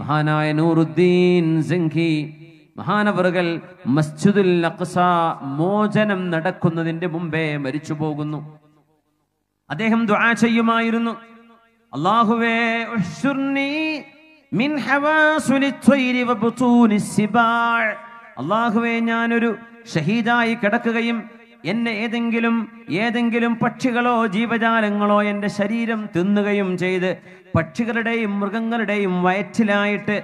മഹാനായ നൂറുദ്ദീൻ സിംഖി മഹാനവറുകൾ മസ്ജിദുൽ അഖ്സ മോചനം നടക്കുന്നതിന്റെ മുമ്പേ മരിച്ചു പോകുന്നു അദ്ദേഹം ദുആ ചെയ്യുമായിരുന്നു അള്ളാഹുവേ അള്ളാഹുവേ ഞാനൊരു ഷഹീദായി കിടക്കുകയും എന്നെ ഏതെങ്കിലും ഏതെങ്കിലും പക്ഷികളോ ജീവജാലങ്ങളോ എൻ്റെ ശരീരം തിന്നുകയും ചെയ്ത് പക്ഷികളുടെയും മൃഗങ്ങളുടെയും വയറ്റിലായിട്ട്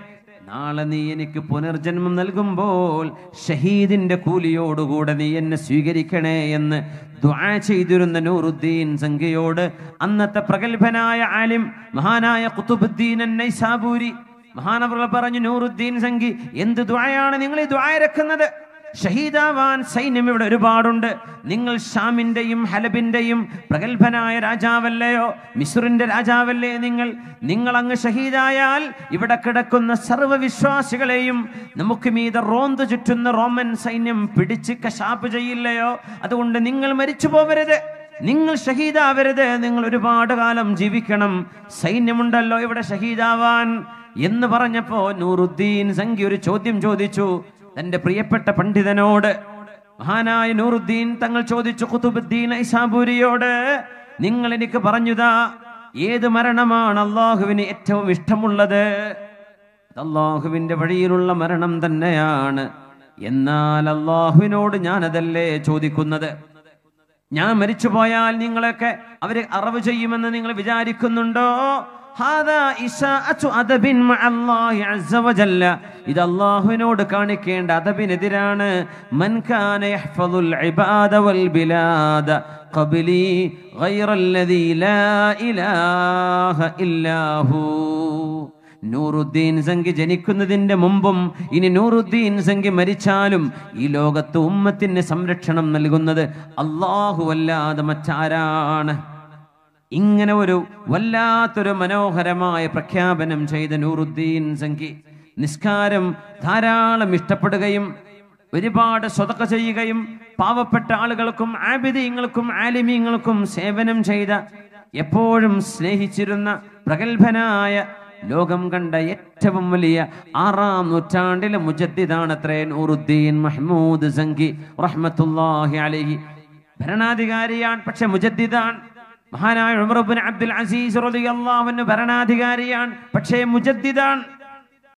നാളെ നീ എനിക്ക് പുനർജന്മം നൽകുമ്പോൾ ഷഹീദിന്റെ കൂലിയോടുകൂടെ നീ എന്നെ സ്വീകരിക്കണേ എന്ന് ദ്വാ ചെയ്തിരുന്ന നൂറുദ്ദീൻ സംഖ്യയോട് അന്നത്തെ പ്രഗത്ഭനായ ആലിം മഹാനായ കുത്തുബുദ്ദീൻ നൈസാബൂരി മഹാനവർ പറഞ്ഞു നൂറുദ്ദീൻ സംഖി എന്ത് ദ്വായാണ് നിങ്ങൾ ഈ ദ്വായ രക്കുന്നത് ഷഹീദാവാൻ സൈന്യം ഇവിടെ ഒരുപാടുണ്ട് നിങ്ങൾ ഷാമിൻ്റെയും ഹലബിൻ്റെയും പ്രഗത്ഭനായ രാജാവല്ലയോ മിസുറിന്റെ രാജാവല്ലേ നിങ്ങൾ നിങ്ങൾ അങ്ങ് ഷഹീദായാൽ ഇവിടെ കിടക്കുന്ന സർവ്വവിശ്വാസികളെയും നമുക്ക് മീത റോന്ത് ചുറ്റുന്ന റോമൻ സൈന്യം പിടിച്ച് കശാപ്പ് ചെയ്യില്ലയോ അതുകൊണ്ട് നിങ്ങൾ മരിച്ചു പോവരുത് നിങ്ങൾ ഷഹീദാവരുത് നിങ്ങൾ ഒരുപാട് കാലം ജീവിക്കണം സൈന്യമുണ്ടല്ലോ ഇവിടെ ഷഹീദാവാൻ എന്ന് പറഞ്ഞപ്പോൾ നൂറുദ്ദീൻ സംഖ്യ ഒരു ചോദ്യം ചോദിച്ചു തന്റെ പ്രിയപ്പെട്ട പണ്ഡിതനോട് മഹാനായ നൂറുദ്ദീൻ തങ്ങൾ ചോദിച്ചു കുത്തുബുദ്ദീൻ ഐസാബൂരിയോട് നിങ്ങൾ എനിക്ക് പറഞ്ഞുതാ ഏത് മരണമാണ് അള്ളാഹുവിന് ഏറ്റവും ഇഷ്ടമുള്ളത് അള്ളാഹുവിന്റെ വഴിയിലുള്ള മരണം തന്നെയാണ് എന്നാൽ അള്ളാഹുവിനോട് ഞാനതല്ലേ ചോദിക്കുന്നത് ഞാൻ മരിച്ചു പോയാൽ നിങ്ങളൊക്കെ അവരെ അറിവ് ചെയ്യുമെന്ന് നിങ്ങൾ വിചാരിക്കുന്നുണ്ടോ ഇത് അള്ളാഹുവിനോട് കാണിക്കേണ്ട അതബിനെതിരാണ് നൂറുദ്ദീൻ സംഖ്യ ജനിക്കുന്നതിൻ്റെ മുമ്പും ഇനി നൂറുദ്ദീൻ സംഖ്യ മരിച്ചാലും ഈ ലോകത്ത് ഉമ്മത്തിന് സംരക്ഷണം നൽകുന്നത് അല്ലാഹുവല്ലാതെ മറ്റാരാണ് ഇങ്ങനെ ഒരു വല്ലാത്തൊരു മനോഹരമായ പ്രഖ്യാപനം ചെയ്ത നൂറുദ്ദീൻ സംഖി നിസ്കാരം ധാരാളം ഇഷ്ടപ്പെടുകയും ഒരുപാട് സ്വതക്ക ചെയ്യുകയും പാവപ്പെട്ട ആളുകൾക്കും ആബിദീങ്ങൾക്കും ആലിമീങ്ങൾക്കും സേവനം ചെയ്ത എപ്പോഴും സ്നേഹിച്ചിരുന്ന പ്രഗത്ഭനായ ലോകം കണ്ട ഏറ്റവും വലിയ ആറാം നൂറ്റാണ്ടിലെ മുജദ്ദിദാണ് അത്രേ നൂറുദ്ദീൻ മഹ്മൂദ് സംഖി റഹ്മത്തുല്ലാഹി അലഹി ഭരണാധികാരിയാണ് പക്ഷെ മുജദ്ദിദാണ് മഹാനായ ഉമർബിൻ അബ്ദുൽ അസീസ് റളിയല്ലാഹു അൻഹു ഭരണാധികാരിയാണ് പക്ഷേ മുജദ്ദിദാണ്